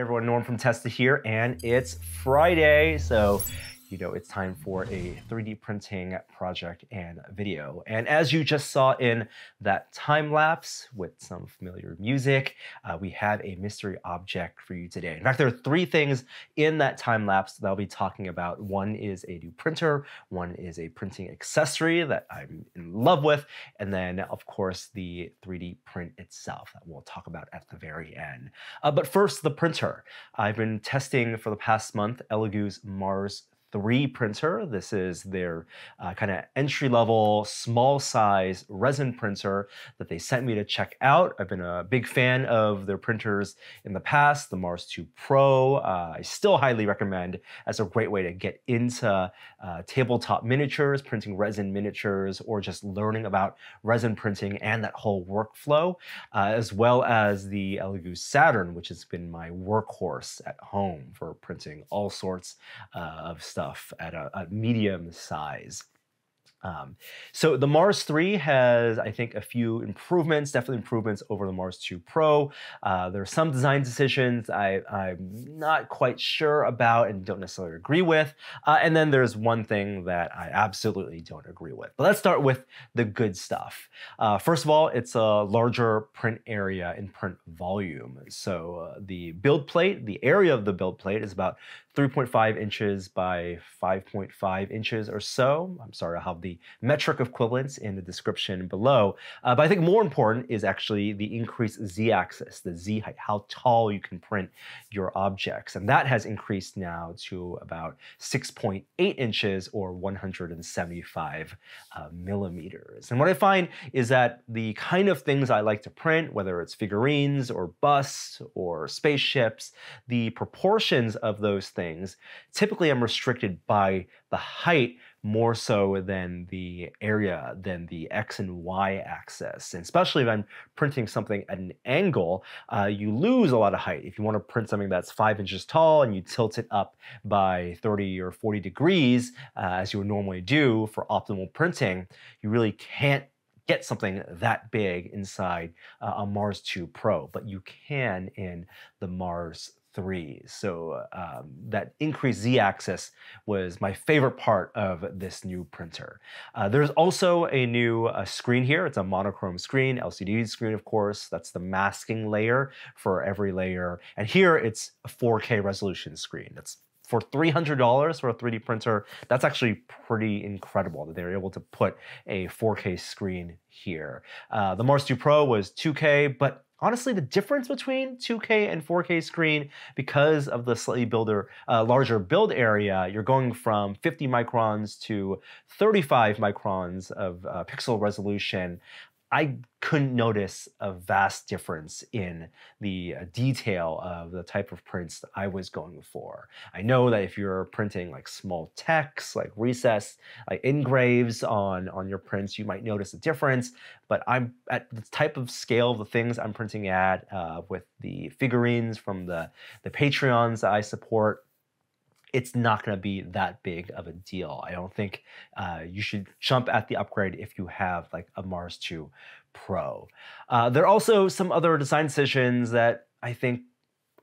everyone, Norm from Testa here, and it's Friday. So you know, it's time for a 3D printing project and video. And as you just saw in that time lapse with some familiar music, uh, we have a mystery object for you today. In fact, there are three things in that time lapse that I'll be talking about. One is a new printer, one is a printing accessory that I'm in love with, and then, of course, the 3D print itself that we'll talk about at the very end. Uh, but first, the printer. I've been testing for the past month Elegoo's Mars 3 printer. This is their uh, kind of entry level, small size resin printer that they sent me to check out. I've been a big fan of their printers in the past, the Mars 2 Pro. Uh, I still highly recommend as a great way to get into uh, tabletop miniatures, printing resin miniatures, or just learning about resin printing and that whole workflow, uh, as well as the Elegoo Saturn, which has been my workhorse at home for printing all sorts uh, of stuff stuff at a, a medium size um, so the Mars 3 has, I think, a few improvements, definitely improvements over the Mars 2 Pro. Uh, there are some design decisions I, am not quite sure about and don't necessarily agree with. Uh, and then there's one thing that I absolutely don't agree with. But let's start with the good stuff. Uh, first of all, it's a larger print area and print volume. So uh, the build plate, the area of the build plate is about 3.5 inches by 5.5 inches or so. I'm sorry, I'll have the the metric equivalents in the description below. Uh, but I think more important is actually the increased z-axis, the z height, how tall you can print your objects. And that has increased now to about 6.8 inches or 175 uh, millimeters. And what I find is that the kind of things I like to print, whether it's figurines or busts or spaceships, the proportions of those things, typically I'm restricted by the height more so than the area, than the x and y axis. And especially if I'm printing something at an angle, uh, you lose a lot of height. If you want to print something that's five inches tall and you tilt it up by 30 or 40 degrees, uh, as you would normally do for optimal printing, you really can't get something that big inside uh, a Mars 2 Pro, but you can in the Mars three. So um, that increased z-axis was my favorite part of this new printer. Uh, there's also a new uh, screen here. It's a monochrome screen, LCD screen, of course. That's the masking layer for every layer. And here it's a 4K resolution screen. That's for $300 for a 3D printer, that's actually pretty incredible that they were able to put a 4K screen here. Uh, the Mars 2 Pro was 2K, but honestly the difference between 2K and 4K screen because of the slightly builder, uh, larger build area. You're going from 50 microns to 35 microns of uh, pixel resolution. I couldn't notice a vast difference in the uh, detail of the type of prints that I was going for. I know that if you're printing like small text, like recess, like engraves on, on your prints, you might notice a difference, but I'm at the type of scale of the things I'm printing at uh, with the figurines from the, the Patreons that I support, it's not going to be that big of a deal. I don't think uh, you should jump at the upgrade if you have like a Mars 2 Pro. Uh, there are also some other design decisions that I think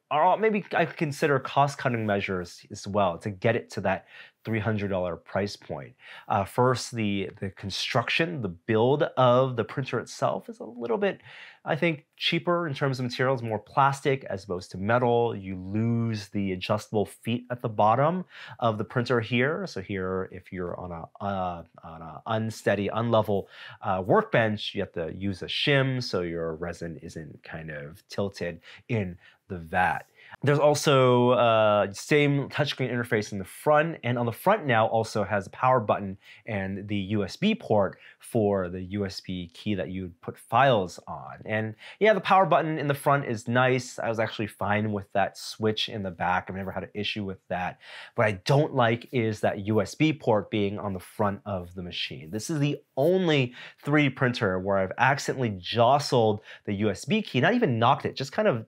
are maybe I consider cost cutting measures as well to get it to that $300 price point. Uh, first, the, the construction, the build of the printer itself is a little bit, I think, cheaper in terms of materials, more plastic as opposed to metal. You lose the adjustable feet at the bottom of the printer here. So here, if you're on a, uh, on a unsteady, unlevel uh, workbench, you have to use a shim so your resin isn't kind of tilted in the vat. There's also uh, same touchscreen interface in the front, and on the front now also has a power button and the USB port for the USB key that you put files on. And yeah, the power button in the front is nice. I was actually fine with that switch in the back. I've never had an issue with that. What I don't like is that USB port being on the front of the machine. This is the only 3D printer where I've accidentally jostled the USB key, not even knocked it, just kind of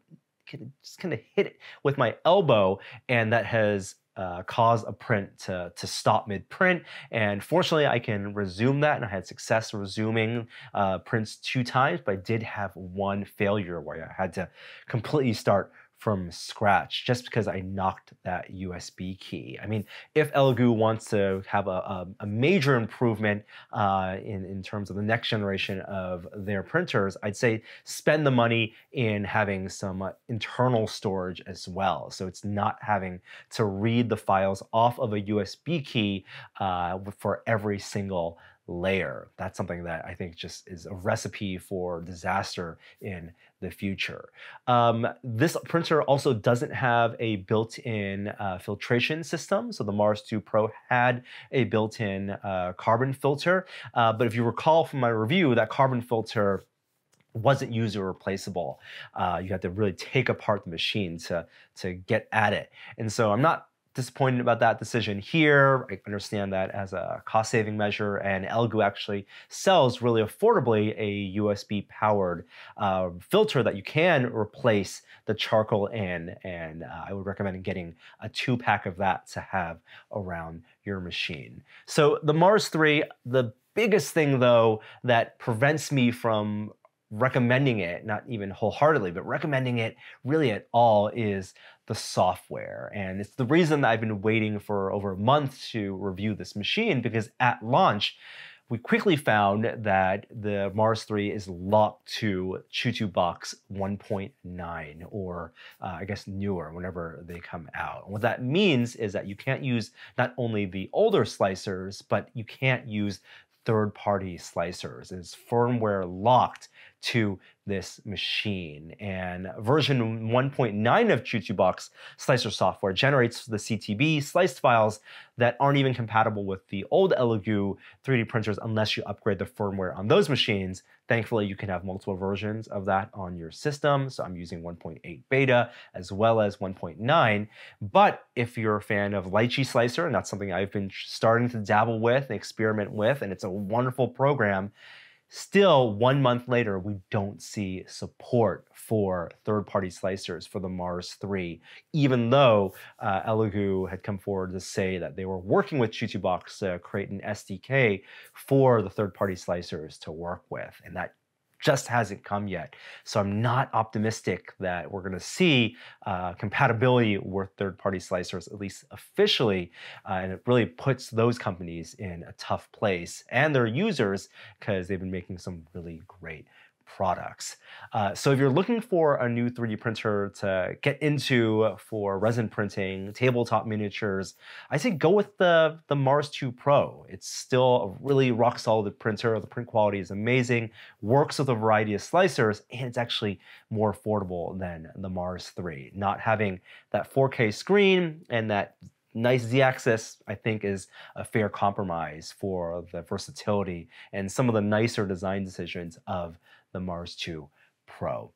just kind of hit it with my elbow, and that has uh, caused a print to, to stop mid print. And fortunately, I can resume that, and I had success resuming uh, prints two times, but I did have one failure where I had to completely start from scratch just because I knocked that USB key. I mean, if Elgu wants to have a, a, a major improvement uh, in, in terms of the next generation of their printers, I'd say spend the money in having some uh, internal storage as well. So it's not having to read the files off of a USB key uh, for every single layer. That's something that I think just is a recipe for disaster in the future. Um, this printer also doesn't have a built-in uh, filtration system. So the Mars 2 Pro had a built-in uh, carbon filter. Uh, but if you recall from my review, that carbon filter wasn't user replaceable. Uh, you had to really take apart the machine to, to get at it. And so I'm not disappointed about that decision here. I understand that as a cost saving measure, and Elgu actually sells really affordably a USB powered uh, filter that you can replace the charcoal in. And uh, I would recommend getting a two pack of that to have around your machine. So the Mars 3, the biggest thing though that prevents me from recommending it, not even wholeheartedly, but recommending it really at all is the software. And it's the reason that I've been waiting for over a month to review this machine because at launch, we quickly found that the Mars 3 is locked to Chutu Box 1.9, or uh, I guess newer, whenever they come out. And what that means is that you can't use not only the older slicers, but you can't use third party slicers. It's firmware locked to this machine. And version 1.9 of ChuChuBox slicer software generates the CTB sliced files that aren't even compatible with the old Elegoo 3D printers unless you upgrade the firmware on those machines. Thankfully, you can have multiple versions of that on your system. So I'm using 1.8 beta as well as 1.9. But if you're a fan of Lychee Slicer, and that's something I've been starting to dabble with and experiment with, and it's a wonderful program, Still, one month later, we don't see support for third party slicers for the Mars 3, even though uh, Elegoo had come forward to say that they were working with Chutubox to create an SDK for the third party slicers to work with. And that just hasn't come yet. So I'm not optimistic that we're going to see uh, compatibility with third-party slicers, at least officially, uh, and it really puts those companies in a tough place and their users because they've been making some really great products. Uh, so if you're looking for a new 3D printer to get into for resin printing, tabletop miniatures, I say go with the, the Mars 2 Pro. It's still a really rock solid printer. The print quality is amazing, works with a variety of slicers, and it's actually more affordable than the Mars 3. Not having that 4K screen and that nice z-axis i think is a fair compromise for the versatility and some of the nicer design decisions of the mars 2 pro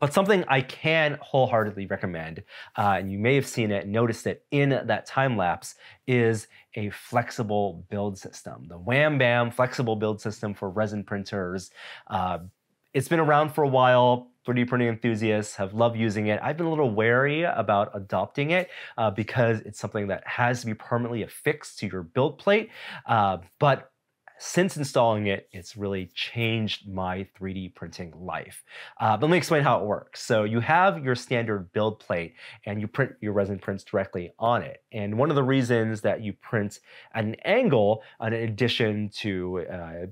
but something I can wholeheartedly recommend, uh, and you may have seen it, noticed it in that time lapse, is a flexible build system. The Wham Bam flexible build system for resin printers uh, it's been around for a while. 3D printing enthusiasts have loved using it. I've been a little wary about adopting it uh, because it's something that has to be permanently affixed to your build plate. Uh, but since installing it, it's really changed my 3D printing life. Uh, but let me explain how it works. So you have your standard build plate and you print your resin prints directly on it. And one of the reasons that you print at an angle in addition to uh,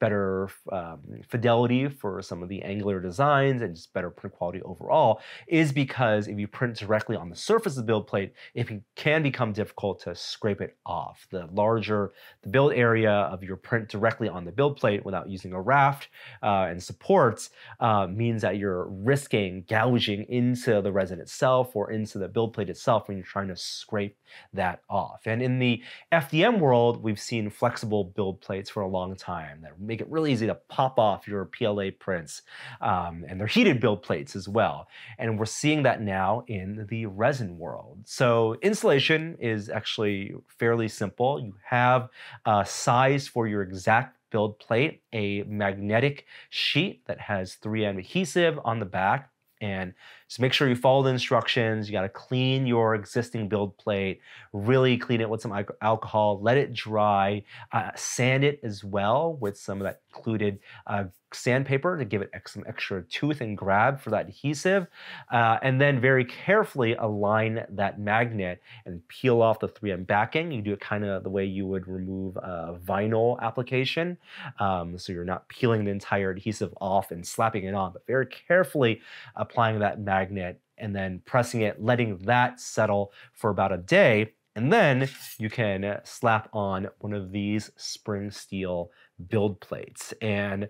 better um, fidelity for some of the angular designs and just better print quality overall is because if you print directly on the surface of the build plate, it can become difficult to scrape it off. The larger the build area of your print directly on the build plate without using a raft uh, and supports uh, means that you're risking gouging into the resin itself or into the build plate itself when you're trying to scrape that off. And in the FDM world, we've seen flexible build plates for a long time that make it really easy to pop off your PLA prints. Um, and they're heated build plates as well. And we're seeing that now in the resin world. So installation is actually fairly simple. You have a size for your exact build plate, a magnetic sheet that has 3M adhesive on the back, and so make sure you follow the instructions. You got to clean your existing build plate, really clean it with some alcohol, let it dry, uh, sand it as well with some of that included uh, sandpaper to give it some extra tooth and grab for that adhesive. Uh, and then very carefully align that magnet and peel off the 3M backing. You do it kind of the way you would remove a vinyl application. Um, so you're not peeling the entire adhesive off and slapping it on, but very carefully applying that magnet magnet and then pressing it, letting that settle for about a day. And then you can slap on one of these spring steel build plates. And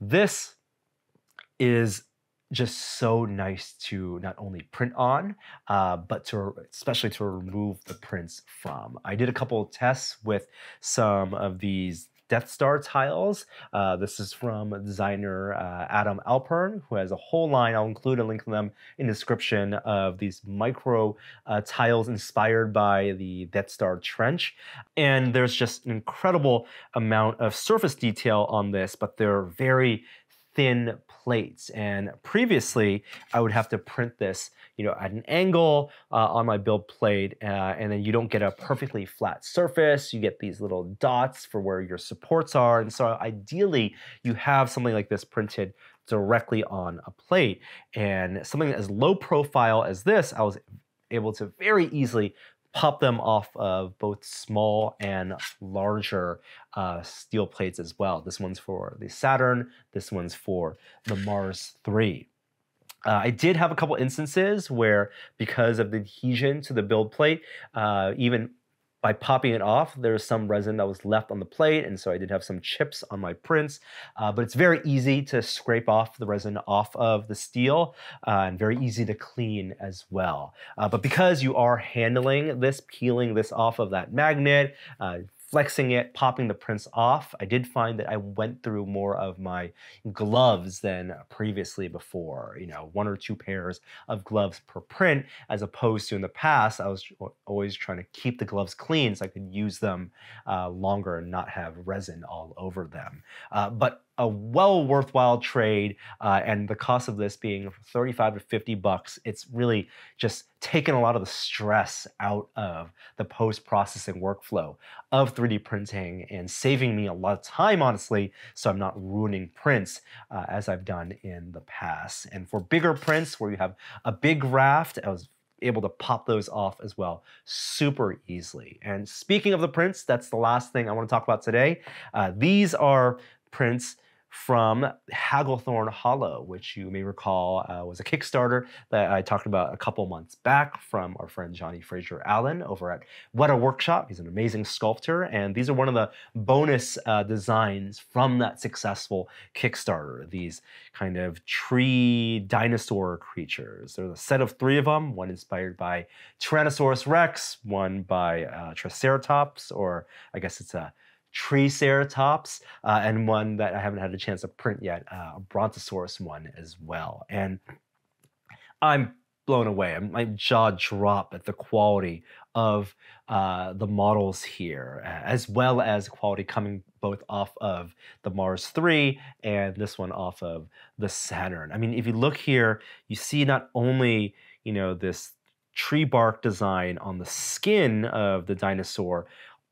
this is just so nice to not only print on, uh, but to especially to remove the prints from. I did a couple tests with some of these Death Star tiles. Uh, this is from designer uh, Adam Alpern, who has a whole line. I'll include a link to them in the description of these micro uh, tiles inspired by the Death Star trench. And there's just an incredible amount of surface detail on this, but they're very thin plates. And previously, I would have to print this, you know, at an angle uh, on my build plate, uh, and then you don't get a perfectly flat surface. You get these little dots for where your supports are. And so ideally, you have something like this printed directly on a plate. And something as low profile as this, I was able to very easily pop them off of both small and larger uh, steel plates as well. This one's for the Saturn, this one's for the Mars 3. Uh, I did have a couple instances where, because of the adhesion to the build plate, uh, even by popping it off, there was some resin that was left on the plate, and so I did have some chips on my prints. Uh, but it's very easy to scrape off the resin off of the steel, uh, and very easy to clean as well. Uh, but because you are handling this, peeling this off of that magnet, uh, flexing it, popping the prints off, I did find that I went through more of my gloves than previously before, you know, one or two pairs of gloves per print, as opposed to in the past, I was always trying to keep the gloves clean so I could use them uh, longer and not have resin all over them. Uh, but a well worthwhile trade, uh, and the cost of this being 35 to 50 bucks, it's really just taken a lot of the stress out of the post processing workflow of 3D printing and saving me a lot of time, honestly, so I'm not ruining prints uh, as I've done in the past. And for bigger prints where you have a big raft, I was able to pop those off as well super easily. And speaking of the prints, that's the last thing I want to talk about today. Uh, these are prints from Hagglethorn Hollow, which you may recall uh, was a Kickstarter that I talked about a couple months back from our friend Johnny Fraser Allen over at Weta Workshop. He's an amazing sculptor, and these are one of the bonus uh, designs from that successful Kickstarter. These kind of tree dinosaur creatures. There's a set of three of them. One inspired by Tyrannosaurus Rex, one by uh, Triceratops, or I guess it's a Triceratops, uh, and one that I haven't had a chance to print yet, uh, a Brontosaurus one as well. And I'm blown away. My jaw dropped at the quality of uh, the models here, as well as quality coming both off of the Mars 3 and this one off of the Saturn. I mean, if you look here, you see not only, you know, this tree bark design on the skin of the dinosaur,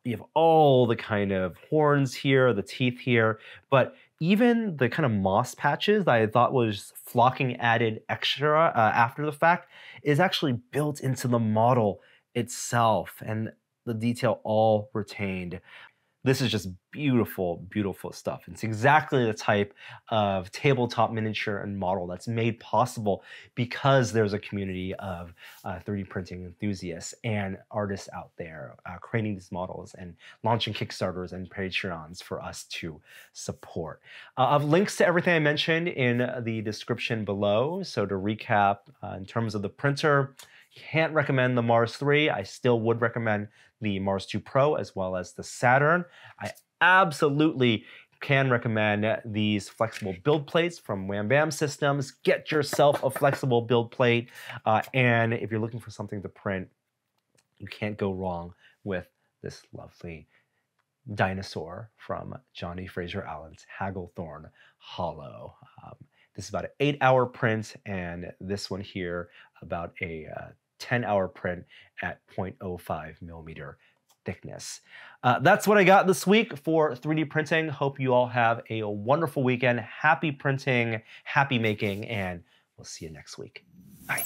you have all the kind of horns here, the teeth here, but even the kind of moss patches that I thought was flocking added extra uh, after the fact is actually built into the model itself and the detail all retained. This is just beautiful, beautiful stuff. It's exactly the type of tabletop miniature and model that's made possible because there's a community of uh, 3D printing enthusiasts and artists out there uh, creating these models and launching Kickstarters and Patreons for us to support. Uh, I have links to everything I mentioned in the description below. So to recap, uh, in terms of the printer, can't recommend the Mars 3. I still would recommend the Mars 2 Pro as well as the Saturn. I absolutely can recommend these flexible build plates from Wham Bam Systems. Get yourself a flexible build plate. Uh, and if you're looking for something to print, you can't go wrong with this lovely dinosaur from Johnny Fraser Allen's Hagglethorn Hollow. Um, this is about an eight hour print, and this one here about a uh, 10 hour print at 0.05 millimeter thickness. Uh, that's what I got this week for 3D printing. Hope you all have a wonderful weekend. Happy printing, happy making, and we'll see you next week. Bye.